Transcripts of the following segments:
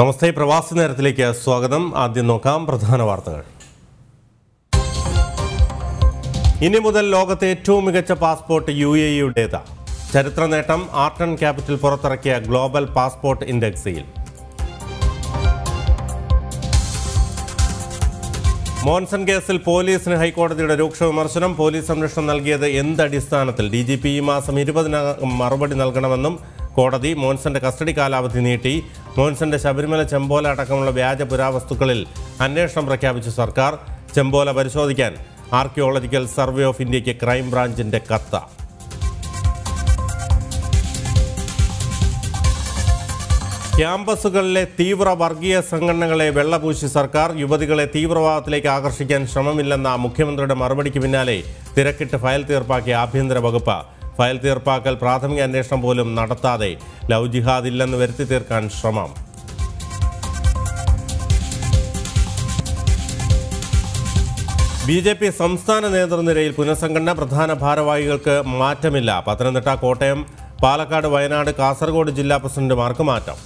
നമസ്തേ പ്രവാസി നേരത്തിലേക്ക് സ്വാഗതം ആദ്യം നോക്കാം പ്രധാന വാർത്തകൾ ഇനി മുതൽ ലോകത്തെ ഏറ്റവും മികച്ച പാസ്പോർട്ട് യു എ ഇയുടേത് ചരിത്ര നേട്ടം ആർട്ട് ആൻഡ് ക്യാപിറ്റൽ പുറത്തിറക്കിയ ഗ്ലോബൽ പാസ്പോർട്ട് ഇൻഡെക്സിയിൽ മോൺസൺ കേസിൽ പോലീസിന് ഹൈക്കോടതിയുടെ രൂക്ഷ വിമർശനം പോലീസ് സംരക്ഷണം നൽകിയത് എന്തടിസ്ഥാനത്തിൽ അടിസ്ഥാനത്തിൽ ഡി ജി പി ഈ മാസം ഇരുപതിനകം മറുപടി നൽകണമെന്നും കോടതി മോൻസന്റെ കസ്റ്റഡി കാലാവധി നീട്ടി മോൻസന്റെ ശബരിമല ചെമ്പോല അടക്കമുള്ള വ്യാജ പുരാവസ്തുക്കളിൽ അന്വേഷണം പ്രഖ്യാപിച്ച സർക്കാർ ചെമ്പോല പരിശോധിക്കാൻ ആർക്കിയോളജിക്കൽ സർവേ ഓഫ് ഇന്ത്യയ്ക്ക് ക്രൈംബ്രാഞ്ചിന്റെ കത്ത് ക്യാമ്പസുകളിലെ തീവ്ര വർഗീയ സംഘടനകളെ വെള്ളപൂശി സർക്കാർ യുവതികളെ തീവ്രവാദത്തിലേക്ക് ആകർഷിക്കാൻ ശ്രമമില്ലെന്ന മുഖ്യമന്ത്രിയുടെ മറുപടിക്ക് പിന്നാലെ തിരക്കിട്ട് ഫയൽ തീർപ്പാക്കിയ ആഭ്യന്തര വകുപ്പ് ഫയൽ തീർപ്പാക്കൽ പ്രാഥമിക അന്വേഷണം പോലും നടത്താതെ ലവ് ജിഹാദ് ഇല്ലെന്ന് വരുത്തി തീർക്കാൻ ശ്രമം ബി ജെ പി സംസ്ഥാന നേതൃനിരയിൽ പുനഃസംഘടന പ്രധാന ഭാരവാഹികൾക്ക് മാറ്റമില്ല പത്തനംതിട്ട കോട്ടയം പാലക്കാട് വയനാട് കാസർഗോഡ് ജില്ലാ പ്രസിഡന്റുമാർക്ക് മാറ്റം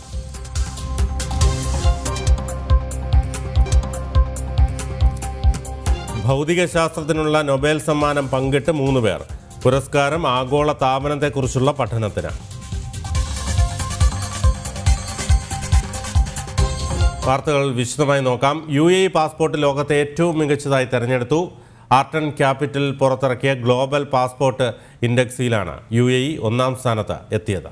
ഭൗതികശാസ്ത്രത്തിനുള്ള നൊബേൽ സമ്മാനം പങ്കിട്ട് മൂന്ന് പേർ പുരസ്കാരം ആഗോള താപനത്തെക്കുറിച്ചുള്ള പഠനത്തിനാണ് വാർത്തകൾ വിശദമായി നോക്കാം യു എ പാസ്പോർട്ട് ലോകത്തെ ഏറ്റവും മികച്ചതായി തെരഞ്ഞെടുത്തു ആർട്ടൺ ക്യാപിറ്റൽ പുറത്തിറക്കിയ ഗ്ലോബൽ പാസ്പോർട്ട് ഇൻഡെക്സിലാണ് യു എ ഒന്നാം സ്ഥാനത്ത് എത്തിയത്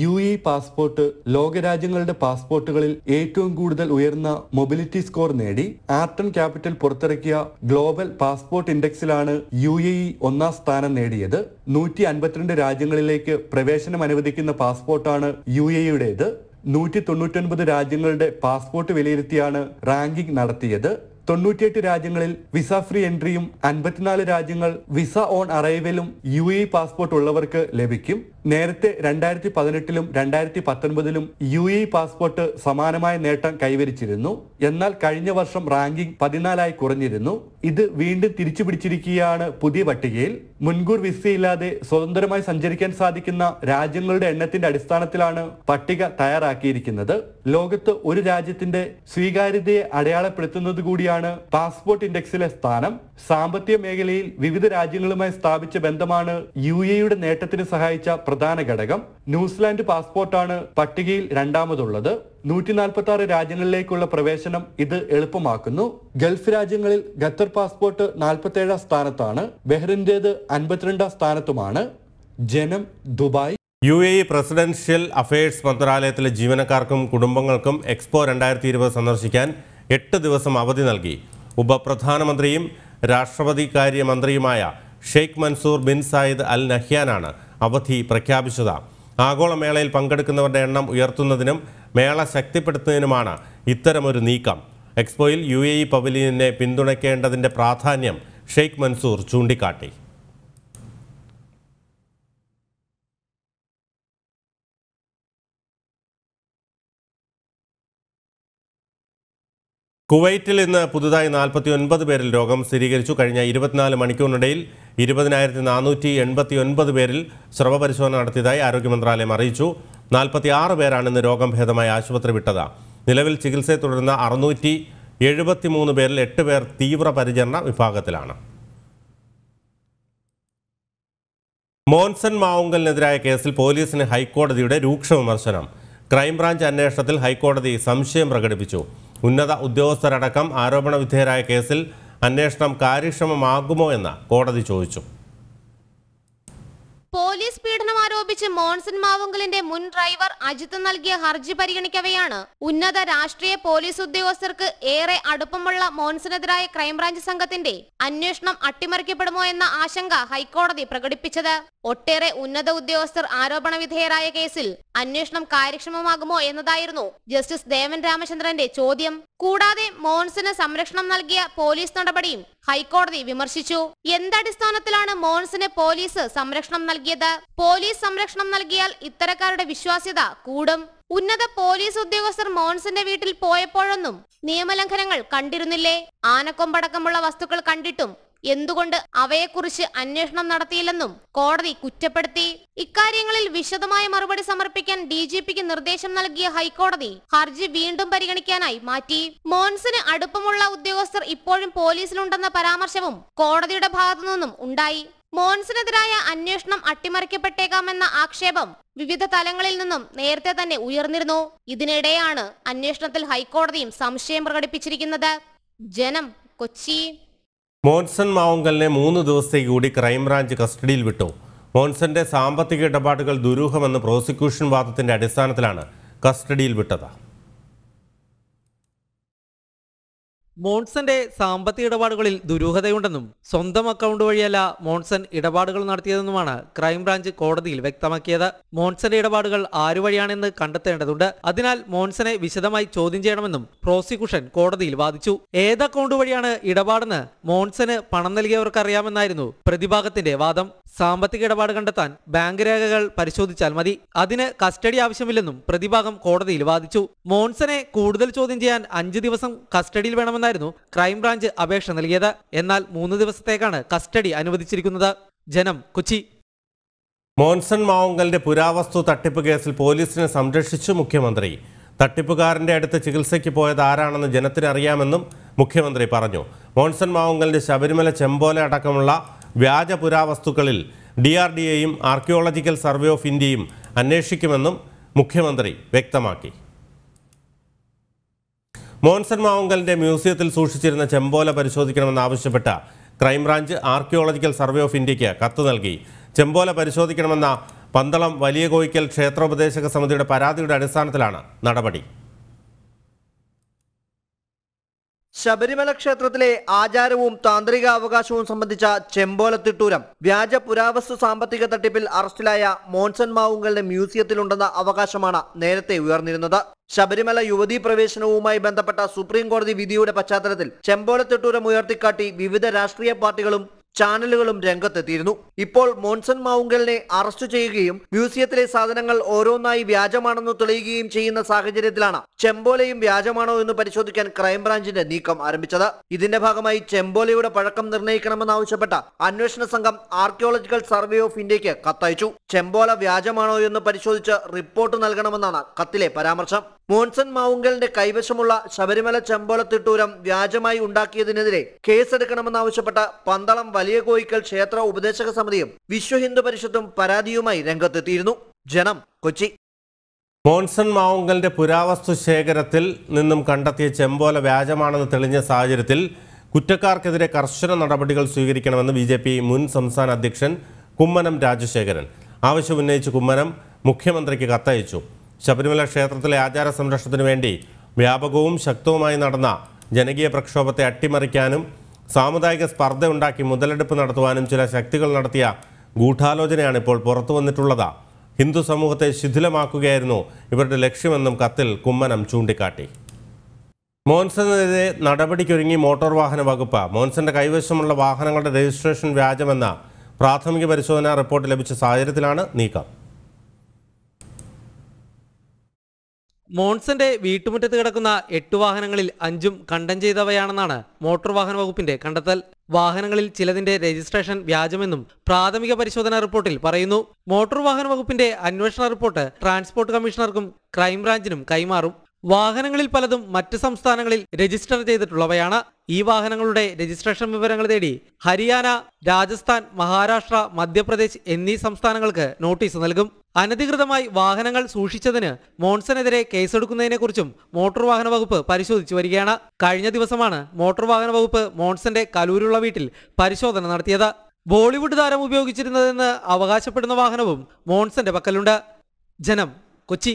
യു എ പാസ്പോർട്ട് ലോകരാജ്യങ്ങളുടെ പാസ്പോർട്ടുകളിൽ ഏറ്റവും കൂടുതൽ ഉയർന്ന മൊബിലിറ്റി സ്കോർ നേടി ആർട്ടൺ ക്യാപിറ്റൽ പുറത്തിറക്കിയ ഗ്ലോബൽ പാസ്പോർട്ട് ഇൻഡെക്സിലാണ് യു എ ഇ ഒന്നാം സ്ഥാനം നേടിയത് നൂറ്റി അൻപത്തിരണ്ട് രാജ്യങ്ങളിലേക്ക് പ്രവേശനം അനുവദിക്കുന്ന പാസ്പോർട്ടാണ് യു എ ഇയുടേത് നൂറ്റി തൊണ്ണൂറ്റൊൻപത് രാജ്യങ്ങളുടെ പാസ്പോർട്ട് വിലയിരുത്തിയാണ് റാങ്കിംഗ് നടത്തിയത് തൊണ്ണൂറ്റിയെട്ട് രാജ്യങ്ങളിൽ വിസ ഫ്രീ എൻട്രിയും അൻപത്തിനാല് രാജ്യങ്ങൾ വിസ ഓൺ അറൈവലും യു എ പാസ്പോർട്ട് ഉള്ളവർക്ക് ലഭിക്കും നേരത്തെ രണ്ടായിരത്തി പതിനെട്ടിലും രണ്ടായിരത്തി പത്തൊൻപതിലും യു എ പാസ്പോർട്ട് സമാനമായ നേട്ടം കൈവരിച്ചിരുന്നു എന്നാൽ കഴിഞ്ഞ വർഷം റാങ്കിംഗ് പതിനാലായി കുറഞ്ഞിരുന്നു ഇത് വീണ്ടും തിരിച്ചു പിടിച്ചിരിക്കുകയാണ് പുതിയ പട്ടികയിൽ മുൻകൂർ വിസയില്ലാതെ സ്വതന്ത്രമായി സഞ്ചരിക്കാൻ സാധിക്കുന്ന രാജ്യങ്ങളുടെ എണ്ണത്തിന്റെ അടിസ്ഥാനത്തിലാണ് പട്ടിക തയ്യാറാക്കിയിരിക്കുന്നത് ലോകത്ത് ഒരു രാജ്യത്തിന്റെ സ്വീകാര്യതയെ അടയാളപ്പെടുത്തുന്നത് കൂടിയാണ് പാസ്പോർട്ട് ഇൻഡെക്സിലെ സ്ഥാനം സാമ്പത്തിക മേഖലയിൽ വിവിധ രാജ്യങ്ങളുമായി സ്ഥാപിച്ച ബന്ധമാണ് യു എയുടെ നേട്ടത്തിന് സഹായിച്ച പ്രധാന ഘടകം ന്യൂസിലാൻഡ് പാസ്പോർട്ടാണ് പട്ടികയിൽ രണ്ടാമതുള്ളത് നൂറ്റി നാൽപ്പത്തി ആറ് രാജ്യങ്ങളിലേക്കുള്ള പ്രവേശനം ഇത് എളുപ്പമാക്കുന്നു ഗൾഫ് രാജ്യങ്ങളിൽ ഖത്തർ പാസ്പോർട്ട് ഏഴാം സ്ഥാനത്താണ് ബെഹ്റിൻ്റേത് അൻപത്തിരണ്ടാം സ്ഥാനത്തുമാണ് Janam Dubai U A E presidential affairs മന്ത്രാലയത്തിലെ ജീവനക്കാർക്കും കുടുംബങ്ങൾക്കും എക്സ്പോ രണ്ടായിരത്തി ഇരുപത് സന്ദർശിക്കാൻ എട്ട് ദിവസം അവധി നൽകി ഉപപ്രധാനമന്ത്രിയും രാഷ്ട്രപതി കാര്യമന്ത്രിയുമായ Sheikh Mansour bin Zayed Al നഹ്യാനാണ് അവധി പ്രഖ്യാപിച്ചത് ആഗോളമേളയിൽ പങ്കെടുക്കുന്നവരുടെ എണ്ണം ഉയർത്തുന്നതിനും മേള ശക്തിപ്പെടുത്തുന്നതിനുമാണ് ഇത്തരമൊരു നീക്കം എക്സ്പോയിൽ യു എ ഇ പവലിയനെ പിന്തുണയ്ക്കേണ്ടതിൻ്റെ പ്രാധാന്യം ഷെയ്ഖ് മൻസൂർ ചൂണ്ടിക്കാട്ടി കുവൈറ്റിൽ ഇന്ന് പുതുതായി നാൽപ്പത്തി ഒൻപത് പേരിൽ രോഗം സ്ഥിരീകരിച്ചു കഴിഞ്ഞ ഇരുപത്തിനാല് മണിക്കൂറിനിടയിൽ ഇരുപതിനായിരത്തി നാനൂറ്റി എൺപത്തി ഒൻപത് പേരിൽ സ്രവ പരിശോധന നടത്തിയതായി ആരോഗ്യ മന്ത്രാലയം അറിയിച്ചു നാൽപ്പത്തി ആറ് പേരാണ് ഇന്ന് രോഗം ഭേദമായി ആശുപത്രി വിട്ടത് നിലവിൽ ചികിത്സയെ തുടരുന്ന അറുന്നൂറ്റി എഴുപത്തി മൂന്ന് പേരിൽ എട്ട് പേർ തീവ്ര പരിചരണ വിഭാഗത്തിലാണ് മോൻസൺ മാവുങ്കലിനെതിരായ കേസിൽ പോലീസിന് ഹൈക്കോടതിയുടെ രൂക്ഷ വിമർശനം ക്രൈംബ്രാഞ്ച് അന്വേഷണത്തിൽ ഹൈക്കോടതി സംശയം പ്രകടിപ്പിച്ചു ഉന്നത ഉദ്യോഗസ്ഥരടക്കം ആരോപണ വിധേയരായ കേസിൽ അന്വേഷണം കാര്യക്ഷമമാകുമോ എന്ന് കോടതി ചോദിച്ചു പോലീസ് പീഡനം ആരോപിച്ച് മോൺസൺ മാവുങ്കലിന്റെ മുൻ ഡ്രൈവർ അജിത് നൽകിയ ഹർജി പരിഗണിക്കവെയാണ് ഉന്നത രാഷ്ട്രീയ പോലീസ് ഉദ്യോഗസ്ഥർക്ക് ഏറെ അടുപ്പമുള്ള മോൺസനെതിരായ ക്രൈംബ്രാഞ്ച് സംഘത്തിന്റെ അന്വേഷണം അട്ടിമറിക്കപ്പെടുമോ എന്ന ആശങ്ക ഹൈക്കോടതി പ്രകടിപ്പിച്ചത് ഒട്ടേറെ ഉന്നത ഉദ്യോഗസ്ഥർ ആരോപണ വിധേയരായ കേസിൽ അന്വേഷണം കാര്യക്ഷമമാകുമോ എന്നതായിരുന്നു ജസ്റ്റിസ് ദേവൻ രാമചന്ദ്രന്റെ ചോദ്യം കൂടാതെ മോൺസിന് സംരക്ഷണം നൽകിയ പോലീസ് നടപടിയും ഹൈക്കോടതി വിമർശിച്ചു എന്തടിസ്ഥാനത്തിലാണ് മോൺസിന് പോലീസ് സംരക്ഷണം നൽകിയത് പോലീസ് സംരക്ഷണം നൽകിയാൽ ഇത്തരക്കാരുടെ വിശ്വാസ്യത കൂടും ഉന്നത പോലീസ് ഉദ്യോഗസ്ഥർ മോൺസിന്റെ വീട്ടിൽ പോയപ്പോഴൊന്നും നിയമലംഘനങ്ങൾ കണ്ടിരുന്നില്ലേ ആനക്കൊമ്പടക്കമുള്ള വസ്തുക്കൾ കണ്ടിട്ടും എന്തുകൊണ്ട് അവയെക്കുറിച്ച് അന്വേഷണം നടത്തിയില്ലെന്നും കോടതി കുറ്റപ്പെടുത്തി ഇക്കാര്യങ്ങളിൽ വിശദമായ മറുപടി സമർപ്പിക്കാൻ ഡി ജി പിക്ക് നിർദ്ദേശം നൽകിയ ഹൈക്കോടതി ഹർജി വീണ്ടും പരിഗണിക്കാനായി മാറ്റി മോൻസിന് അടുപ്പമുള്ള ഉദ്യോഗസ്ഥർ ഇപ്പോഴും പോലീസിലുണ്ടെന്ന പരാമർശവും കോടതിയുടെ ഭാഗത്തുനിന്നും ഉണ്ടായി മോൻസിനെതിരായ അന്വേഷണം അട്ടിമറിക്കപ്പെട്ടേക്കാമെന്ന ആക്ഷേപം വിവിധ തലങ്ങളിൽ നിന്നും നേരത്തെ തന്നെ ഉയർന്നിരുന്നു ഇതിനിടെയാണ് അന്വേഷണത്തിൽ ഹൈക്കോടതിയും സംശയം പ്രകടിപ്പിച്ചിരിക്കുന്നത് ജനം കൊച്ചി മോൻസൺ മാവുങ്കലിനെ മൂന്ന് ദിവസത്തേക്ക് കൂടി ക്രൈംബ്രാഞ്ച് കസ്റ്റഡിയിൽ വിട്ടു മോൻസന്റെ സാമ്പത്തിക ഇടപാടുകൾ ദുരൂഹമെന്ന് പ്രോസിക്യൂഷൻ വാദത്തിന്റെ അടിസ്ഥാനത്തിലാണ് കസ്റ്റഡിയിൽ വിട്ടത് മോൺസന്റെ സാമ്പത്തിക ഇടപാടുകളിൽ ദുരൂഹതയുണ്ടെന്നും സ്വന്തം അക്കൗണ്ട് വഴിയല്ല മോൺസൺ ഇടപാടുകൾ നടത്തിയതെന്നുമാണ് ക്രൈംബ്രാഞ്ച് കോടതിയിൽ വ്യക്തമാക്കിയത് മോൺസന്റെ ഇടപാടുകൾ വഴിയാണെന്ന് കണ്ടെത്തേണ്ടതുണ്ട് അതിനാൽ മോൺസനെ വിശദമായി ചോദ്യം ചെയ്യണമെന്നും പ്രോസിക്യൂഷൻ കോടതിയിൽ വാദിച്ചു ഏത് അക്കൗണ്ട് വഴിയാണ് ഇടപാടെന്ന് മോൺസന് പണം നൽകിയവർക്കറിയാമെന്നായിരുന്നു പ്രതിഭാഗത്തിന്റെ വാദം സാമ്പത്തിക ഇടപാട് കണ്ടെത്താൻ ബാങ്ക് രേഖകൾ പരിശോധിച്ചാൽ മതി അതിന് കസ്റ്റഡി ആവശ്യമില്ലെന്നും പ്രതിഭാഗം കോടതിയിൽ വാദിച്ചു മോൺസനെ കൂടുതൽ ചോദ്യം ചെയ്യാൻ അഞ്ച് ദിവസം കസ്റ്റഡിയിൽ വേണമെന്നായിരുന്നു ക്രൈംബ്രാഞ്ച് അപേക്ഷ നൽകിയത് എന്നാൽ മൂന്ന് ദിവസത്തേക്കാണ് കസ്റ്റഡി അനുവദിച്ചിരിക്കുന്നത് ജനം കൊച്ചി മോൻസൺ മാവുങ്കലിന്റെ പുരാവസ്തു തട്ടിപ്പ് കേസിൽ പോലീസിനെ സംരക്ഷിച്ചു മുഖ്യമന്ത്രി തട്ടിപ്പുകാരന്റെ അടുത്ത് ചികിത്സയ്ക്ക് പോയത് ആരാണെന്ന് ജനത്തിനറിയാമെന്നും മുഖ്യമന്ത്രി പറഞ്ഞു മോൻസൺ മാവുങ്കലിന്റെ ശബരിമല ചെമ്പോല അടക്കമുള്ള വ്യാജ പുരാവസ്തുക്കളിൽ ഡി ആർ ഡി എയും ആർക്കിയോളജിക്കൽ സർവേ ഓഫ് ഇന്ത്യയും അന്വേഷിക്കുമെന്നും മുഖ്യമന്ത്രി വ്യക്തമാക്കി മോൻസൺ മാവുങ്കലിന്റെ മ്യൂസിയത്തിൽ സൂക്ഷിച്ചിരുന്ന ചെമ്പോല പരിശോധിക്കണമെന്നാവശ്യപ്പെട്ട ക്രൈംബ്രാഞ്ച് ആർക്കിയോളജിക്കൽ സർവേ ഓഫ് ഇന്ത്യയ്ക്ക് കത്ത് നൽകി ചെമ്പോല പരിശോധിക്കണമെന്ന പന്തളം വലിയ കോയിക്കൽ ക്ഷേത്രോപദേശക സമിതിയുടെ പരാതിയുടെ അടിസ്ഥാനത്തിലാണ് നടപടി ശബരിമല ക്ഷേത്രത്തിലെ ആചാരവും താന്ത്രിക അവകാശവും സംബന്ധിച്ച ചെമ്പോലത്തിട്ടൂരം വ്യാജ പുരാവസ്തു സാമ്പത്തിക തട്ടിപ്പിൽ അറസ്റ്റിലായ മോൺസൺ മാവുങ്കലിന്റെ മ്യൂസിയത്തിലുണ്ടെന്ന അവകാശമാണ് നേരത്തെ ഉയർന്നിരുന്നത് ശബരിമല യുവതീ പ്രവേശനവുമായി ബന്ധപ്പെട്ട സുപ്രീം കോടതി വിധിയുടെ പശ്ചാത്തലത്തിൽ ചെമ്പോലത്തിട്ടൂരം ഉയർത്തിക്കാട്ടി വിവിധ രാഷ്ട്രീയ പാർട്ടികളും ചാനലുകളും രംഗത്തെത്തിയിരുന്നു ഇപ്പോൾ മോൺസൺ മാവുങ്കലിനെ അറസ്റ്റ് ചെയ്യുകയും മ്യൂസിയത്തിലെ സാധനങ്ങൾ ഓരോന്നായി വ്യാജമാണെന്ന് തെളിയുകയും ചെയ്യുന്ന സാഹചര്യത്തിലാണ് ചെമ്പോലയും വ്യാജമാണോ എന്ന് പരിശോധിക്കാൻ ക്രൈംബ്രാഞ്ചിന്റെ നീക്കം ആരംഭിച്ചത് ഇതിന്റെ ഭാഗമായി ചെമ്പോലയുടെ പഴക്കം നിർണ്ണയിക്കണമെന്നാവശ്യപ്പെട്ട അന്വേഷണ സംഘം ആർക്കിയോളജിക്കൽ സർവേ ഓഫ് ഇന്ത്യക്ക് കത്തയച്ചു ചെമ്പോല വ്യാജമാണോ എന്ന് പരിശോധിച്ച് റിപ്പോർട്ട് നൽകണമെന്നാണ് കത്തിലെ പരാമർശം മോൻസൺ മാവുങ്കലിന്റെ കൈവശമുള്ള ശബരിമല ചെമ്പോളത്തിട്ടൂരം വ്യാജമായി ഉണ്ടാക്കിയതിനെതിരെ കേസെടുക്കണമെന്നാവശ്യപ്പെട്ട പന്തളം വലിയ കോയിക്കൽ ക്ഷേത്ര ഉപദേശക സമിതിയും വിശ്വ ഹിന്ദു പരിഷത്തും പരാതിയുമായി രംഗത്തെത്തിയിരുന്നു ജനം കൊച്ചി മോൺസൺ മാവുങ്കലിന്റെ പുരാവസ്തു ശേഖരത്തിൽ നിന്നും കണ്ടെത്തിയ ചെമ്പോല വ്യാജമാണെന്ന് തെളിഞ്ഞ സാഹചര്യത്തിൽ കുറ്റക്കാർക്കെതിരെ കർശന നടപടികൾ സ്വീകരിക്കണമെന്ന് ബി മുൻ സംസ്ഥാന അധ്യക്ഷൻ കുമ്മനം രാജശേഖരൻ ആവശ്യമുന്നയിച്ച് കുമ്മനം മുഖ്യമന്ത്രിക്ക് കത്തയച്ചു ശബരിമല ക്ഷേത്രത്തിലെ ആചാര സംരക്ഷണത്തിനു വേണ്ടി വ്യാപകവും ശക്തവുമായി നടന്ന ജനകീയ പ്രക്ഷോഭത്തെ അട്ടിമറിക്കാനും സാമുദായിക സ്പർദ്ധ ഉണ്ടാക്കി മുതലെടുപ്പ് നടത്തുവാനും ചില ശക്തികൾ നടത്തിയ ഗൂഢാലോചനയാണ് ഇപ്പോൾ പുറത്തു വന്നിട്ടുള്ളത് ഹിന്ദു സമൂഹത്തെ ശിഥിലമാക്കുകയായിരുന്നു ഇവരുടെ ലക്ഷ്യമെന്നും കത്തിൽ കുമ്മനം ചൂണ്ടിക്കാട്ടി മോൻസനെതിരെ നടപടിക്കൊരുങ്ങി മോട്ടോർ വാഹന വകുപ്പ് മോൻസന്റെ കൈവശമുള്ള വാഹനങ്ങളുടെ രജിസ്ട്രേഷൻ വ്യാജമെന്ന പ്രാഥമിക പരിശോധനാ റിപ്പോർട്ട് ലഭിച്ച സാഹചര്യത്തിലാണ് നീക്കം മോൺസന്റെ വീട്ടുമുറ്റത്ത് കിടക്കുന്ന എട്ടു വാഹനങ്ങളിൽ അഞ്ചും കണ്ടം ചെയ്തവയാണെന്നാണ് മോട്ടോർ വാഹന വകുപ്പിന്റെ കണ്ടെത്തൽ വാഹനങ്ങളിൽ ചിലതിന്റെ രജിസ്ട്രേഷൻ വ്യാജമെന്നും പ്രാഥമിക പരിശോധനാ റിപ്പോർട്ടിൽ പറയുന്നു മോട്ടോർ വാഹന വകുപ്പിന്റെ അന്വേഷണ റിപ്പോർട്ട് ട്രാൻസ്പോർട്ട് കമ്മീഷണർക്കും ക്രൈംബ്രാഞ്ചിനും കൈമാറും വാഹനങ്ങളിൽ പലതും മറ്റ് സംസ്ഥാനങ്ങളിൽ രജിസ്റ്റർ ചെയ്തിട്ടുള്ളവയാണ് ഈ വാഹനങ്ങളുടെ രജിസ്ട്രേഷൻ വിവരങ്ങൾ തേടി ഹരിയാന രാജസ്ഥാൻ മഹാരാഷ്ട്ര മധ്യപ്രദേശ് എന്നീ സംസ്ഥാനങ്ങൾക്ക് നോട്ടീസ് നൽകും അനധികൃതമായി വാഹനങ്ങൾ സൂക്ഷിച്ചതിന് മോൺസനെതിരെ കേസെടുക്കുന്നതിനെക്കുറിച്ചും മോട്ടോർ വാഹന വകുപ്പ് പരിശോധിച്ചു വരികയാണ് കഴിഞ്ഞ ദിവസമാണ് മോട്ടോർ വാഹന വകുപ്പ് മോൺസന്റെ കലൂരുള്ള വീട്ടിൽ പരിശോധന നടത്തിയത് ബോളിവുഡ് താരം ഉപയോഗിച്ചിരുന്നതെന്ന് അവകാശപ്പെടുന്ന വാഹനവും മോൺസന്റെ പക്കലുണ്ട് ജനം കൊച്ചി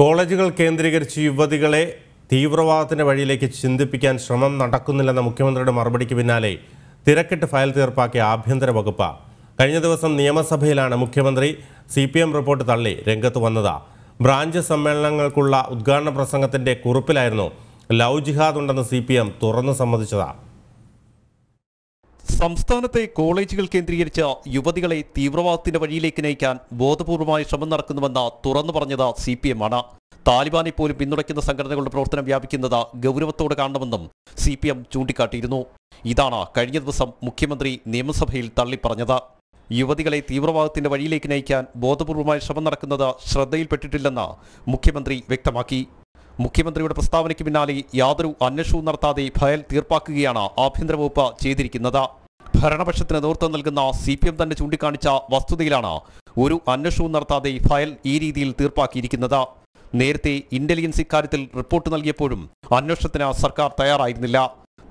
കോളേജുകൾ കേന്ദ്രീകരിച്ച് യുവതികളെ തീവ്രവാദത്തിന്റെ വഴിയിലേക്ക് ചിന്തിപ്പിക്കാൻ ശ്രമം നടക്കുന്നില്ലെന്ന മുഖ്യമന്ത്രിയുടെ മറുപടിക്ക് പിന്നാലെ തിരക്കിട്ട് ഫയൽ തീർപ്പാക്കിയ ആഭ്യന്തര വകുപ്പ് കഴിഞ്ഞ ദിവസം നിയമസഭയിലാണ് മുഖ്യമന്ത്രി സി റിപ്പോർട്ട് തള്ളി രംഗത്ത് വന്നത് ബ്രാഞ്ച് സമ്മേളനങ്ങൾക്കുള്ള ഉദ്ഘാടന പ്രസംഗത്തിന്റെ കുറിപ്പിലായിരുന്നു ലൗ ജിഹാദ് ഉണ്ടെന്ന് സി പി എം തുറന്നു സമ്മതിച്ചതാണ് സംസ്ഥാനത്തെ കോളേജുകൾ കേന്ദ്രീകരിച്ച യുവതികളെ തീവ്രവാദത്തിന്റെ വഴിയിലേക്ക് നയിക്കാൻ ബോധപൂർവമായ ശ്രമം നടക്കുന്നുവെന്ന് തുറന്നു പറഞ്ഞത് സി പി എം ആണ് താലിബാനെ പോലും പിന്തുണയ്ക്കുന്ന സംഘടനകളുടെ പ്രവർത്തനം വ്യാപിക്കുന്നത് ഗൗരവത്തോട് കാണണമെന്നും സി പി എം ചൂണ്ടിക്കാട്ടിയിരുന്നു ഇതാണ് കഴിഞ്ഞ ദിവസം മുഖ്യമന്ത്രി നിയമസഭയിൽ തള്ളിപ്പറഞ്ഞത് യുവതികളെ തീവ്രവാദത്തിന്റെ വഴിയിലേക്ക് നയിക്കാൻ ബോധപൂർവമായ ശ്രമം നടക്കുന്നത് ശ്രദ്ധയിൽപ്പെട്ടിട്ടില്ലെന്ന് മുഖ്യമന്ത്രി വ്യക്തമാക്കി മുഖ്യമന്ത്രിയുടെ പ്രസ്താവനയ്ക്ക് പിന്നാലെ യാതൊരു അന്വേഷണവും നടത്താതെ ഫയൽ തീർപ്പാക്കുകയാണ് ആഭ്യന്തര വകുപ്പ് ചെയ്തിരിക്കുന്നത് ഭരണപക്ഷത്തിന് നേതൃത്വം നൽകുന്ന സി പി എം തന്നെ ചൂണ്ടിക്കാണിച്ച വസ്തുതയിലാണ് ഒരു അന്വേഷണവും നടത്താതെ ഫയൽ ഈ രീതിയിൽ തീർപ്പാക്കിയിരിക്കുന്നത് നേരത്തെ ഇന്റലിജൻസ് ഇക്കാര്യത്തിൽ റിപ്പോർട്ട് നൽകിയപ്പോഴും അന്വേഷണത്തിന് സർക്കാർ തയ്യാറായിരുന്നില്ല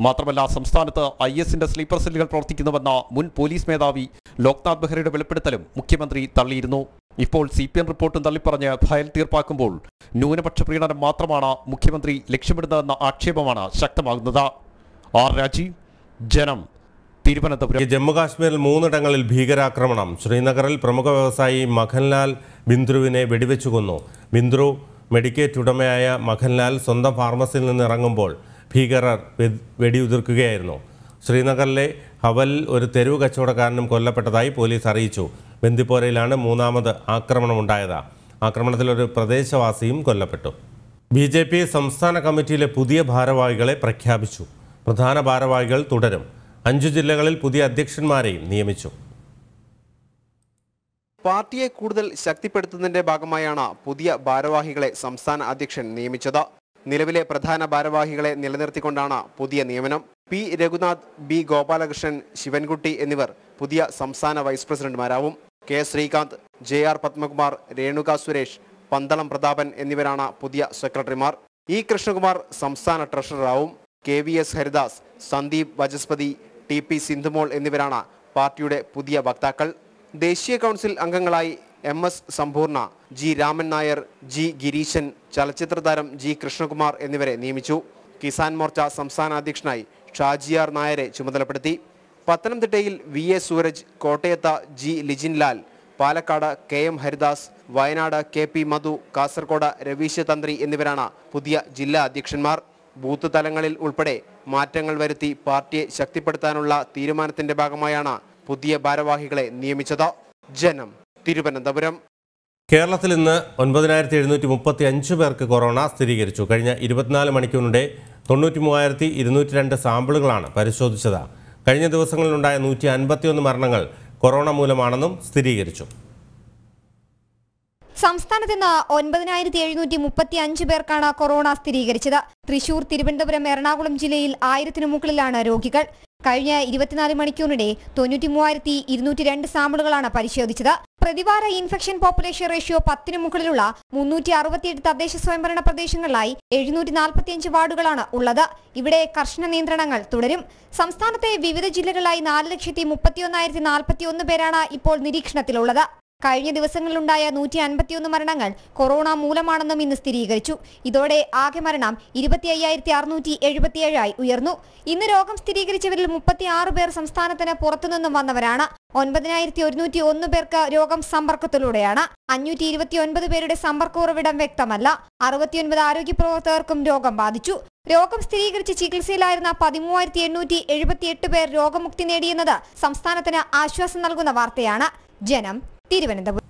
മാത്രമല്ല സംസ്ഥാനത്ത് ഐ എസിന്റെ സ്ലീപ്പർ സെല്ലുകൾ പ്രവർത്തിക്കുന്നുവെന്ന മുൻ പോലീസ് മേധാവി ലോക്നാഥ് ബെഹ്റയുടെ വെളിപ്പെടുത്തലും മുഖ്യമന്ത്രി തള്ളിയിരുന്നു ഇപ്പോൾ സി പി എം റിപ്പോർട്ടും തള്ളിപ്പറഞ്ഞ് ഫയൽ തീർപ്പാക്കുമ്പോൾ ന്യൂനപക്ഷ പ്രീണനം മാത്രമാണ് മുഖ്യമന്ത്രി ലക്ഷ്യമിടുന്നതെന്ന ആക്ഷേപമാണ് ശക്തമാകുന്നത് ആർ രാജീവ് ജനം തിരുവനന്തപുരം ജമ്മുകാശ്മീരിൽ മൂന്നിടങ്ങളിൽ ഭീകരാക്രമണം ശ്രീനഗറിൽ പ്രമുഖ വ്യവസായി മഖൻലാൽ ബിന്ദ്രുവിനെ വെടിവെച്ചു കൊന്നു ബിന്ദ്രു മെഡിക്കേറ്റ് ഉടമയായ മഖൻലാൽ സ്വന്തം ഫാർമസിയിൽ നിന്ന് ഇറങ്ങുമ്പോൾ ഭീകരർ വെടിയുതിർക്കുകയായിരുന്നു ശ്രീനഗറിലെ ഹവൽ ഒരു തെരുവ് കച്ചവടക്കാരനും കൊല്ലപ്പെട്ടതായി പോലീസ് അറിയിച്ചു ബന്ദിപ്പോരയിലാണ് മൂന്നാമത് ആക്രമണമുണ്ടായത് ആക്രമണത്തിൽ ഒരു പ്രദേശവാസിയും കൊല്ലപ്പെട്ടു ബി സംസ്ഥാന കമ്മിറ്റിയിലെ പുതിയ ഭാരവാഹികളെ പ്രഖ്യാപിച്ചു പ്രധാന ഭാരവാഹികൾ തുടരും അഞ്ചു ജില്ലകളിൽ പുതിയ അധ്യക്ഷന്മാരെയും നിയമിച്ചു പാർട്ടിയെ കൂടുതൽ ശക്തിപ്പെടുത്തുന്നതിന്റെ ഭാഗമായാണ് പുതിയ ഭാരവാഹികളെ സംസ്ഥാന അധ്യക്ഷൻ നിയമിച്ചത് നിലവിലെ പ്രധാന ഭാരവാഹികളെ നിലനിർത്തിക്കൊണ്ടാണ് പുതിയ നിയമനം പി രഘുനാഥ് ബി ഗോപാലകൃഷ്ണൻ ശിവൻകുട്ടി എന്നിവർ പുതിയ സംസ്ഥാന വൈസ് പ്രസിഡന്റുമാരാവും K Sreekanth J R Padmakumar Renuka Suresh Pandalam Prathapan എന്നിവരാണ് പുതിയ സെക്രട്ടറിമാർ ഇ കൃഷ്ണകുമാർ സംസ്ഥാന ട്രഷററാവും K V S Haridas Sandeep Vachaspathi T P Sindhumol എന്നിവരാണ് പാർട്ടിയുടെ പുതിയ വക്താക്കൾ ദേശീയ കൗൺസിൽ അംഗങ്ങളായി M S Sampoorna G Raman Nair G Gireesan ചലച്ചിത്ര താരം ജി കൃഷ്ണകുമാർ എന്നിവരെ നിയമിച്ചു കിസാൻ മോർച്ച സംസ്ഥാന അധ്യക്ഷനായി ഷാജിയാർ നായരെ ചുമതലപ്പെടുത്തി പത്തനംതിട്ടയിൽ വി എ സൂരജ് കോട്ടയത്ത G Lijinlal Palakkad K M Haridas Wayanad K P Madhu Kasaragod Raveesha Thanthri എന്നിവരാണ് പുതിയ ജില്ലാ അധ്യക്ഷന്മാർ ബൂത്ത് തലങ്ങളിൽ ഉൾപ്പെടെ മാറ്റങ്ങൾ വരുത്തി പാർട്ടിയെ ശക്തിപ്പെടുത്താനുള്ള തീരുമാനത്തിന്റെ ഭാഗമായാണ് പുതിയ ഭാരവാഹികളെ നിയമിച്ചത് ജനം തിരുവനന്തപുരം കേരളത്തിൽ ഇന്ന് ഒൻപതിനായിരത്തി എഴുന്നൂറ്റി മുപ്പത്തി അഞ്ച് പേർക്ക് കൊറോണ സ്ഥിരീകരിച്ചു കഴിഞ്ഞ ഇരുപത്തിനാല് മണിക്കൂറിനിടെ തൊണ്ണൂറ്റി മൂവായിരത്തി ഇരുന്നൂറ്റി രണ്ട് സാമ്പിളുകളാണ് പരിശോധിച്ചത് കഴിഞ്ഞ ദിവസങ്ങളിലുണ്ടായ നൂറ്റി അൻപത്തിയൊന്ന് മരണങ്ങൾ കൊറോണ മൂലമാണെന്നും സ്ഥിരീകരിച്ചു സംസ്ഥാനത്ത് ഇന്ന് ഒൻപതിനായിരത്തി എഴുന്നൂറ്റി മുപ്പത്തി അഞ്ച് പേർക്കാണ് കൊറോണ സ്ഥിരീകരിച്ചത് തൃശൂർ തിരുവനന്തപുരം എറണാകുളം ജില്ലയിൽ ആയിരത്തിനു മുകളിലാണ് രോഗികൾ കഴിഞ്ഞ ഇരുപത്തിനാല് മണിക്കൂറിനിടെ തൊണ്ണൂറ്റി മൂവായിരത്തി ഇരുന്നൂറ്റി രണ്ട് സാമ്പിളുകളാണ് പരിശോധിച്ചത് പ്രതിവാര ഇൻഫെക്ഷൻ പോപ്പുലേഷൻ റേഷ്യോ പത്തിനു മുകളിലുള്ള മുന്നൂറ്റി അറുപത്തിയെട്ട് തദ്ദേശ സ്വയംഭരണ പ്രദേശങ്ങളിലായി എഴുന്നൂറ്റി നാൽപ്പത്തിയഞ്ച് വാർഡുകളാണ് ഉള്ളത് ഇവിടെ കർശന നിയന്ത്രണങ്ങൾ തുടരും സംസ്ഥാനത്തെ വിവിധ ജില്ലകളിലായി നാല് ലക്ഷത്തി മുപ്പത്തിയൊന്നായിരത്തി നാൽപ്പത്തിയൊന്ന് പേരാണ് ഇപ്പോൾ നിരീക്ഷണത്തിലുള്ളത് കഴിഞ്ഞ ദിവസങ്ങളിലുണ്ടായ നൂറ്റി അൻപത്തിയൊന്ന് മരണങ്ങൾ കൊറോണ മൂലമാണെന്നും ഇന്ന് സ്ഥിരീകരിച്ചു ഇതോടെ ആകെ മരണം ഇരുപത്തി അയ്യായിരത്തി അറുന്നൂറ്റി എഴുപത്തിയേഴായി ഉയർന്നു ഇന്ന് രോഗം സ്ഥിരീകരിച്ചവരിൽ മുപ്പത്തിയാറ് പേർ സംസ്ഥാനത്തിന് പുറത്തുനിന്നും വന്നവരാണ് ഒൻപതിനായിരത്തി ഒരുന്നൂറ്റി ഒന്ന് പേർക്ക് രോഗം സമ്പർക്കത്തിലൂടെയാണ് അഞ്ഞൂറ്റി ഇരുപത്തി ഒൻപത് പേരുടെ സമ്പർക്ക ഉറവിടം വ്യക്തമല്ല അറുപത്തിയൊൻപത് ആരോഗ്യ പ്രവർത്തകർക്കും രോഗം ബാധിച്ചു രോഗം സ്ഥിരീകരിച്ച് ചികിത്സയിലായിരുന്ന പതിമൂവായിരത്തി എണ്ണൂറ്റി എഴുപത്തിയെട്ട് പേർ രോഗമുക്തി നേടിയെന്നത് സംസ്ഥാനത്തിന് ആശ്വാസം നൽകുന്ന വാർത്തയാണ് ജനം തിരുവനന്തപുരം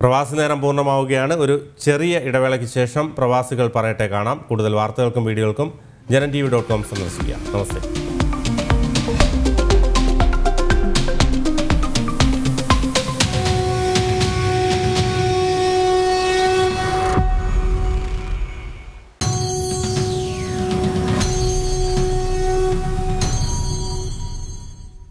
പ്രവാസി നേരം പൂർണ്ണമാവുകയാണ് ഒരു ചെറിയ ഇടവേളയ്ക്ക് ശേഷം പ്രവാസികൾ പറയട്ടെ കാണാം കൂടുതൽ വാർത്തകൾക്കും വീഡിയോകൾക്കും Janam T V dot com സന്ദർശിക്കുക നമസ്തേ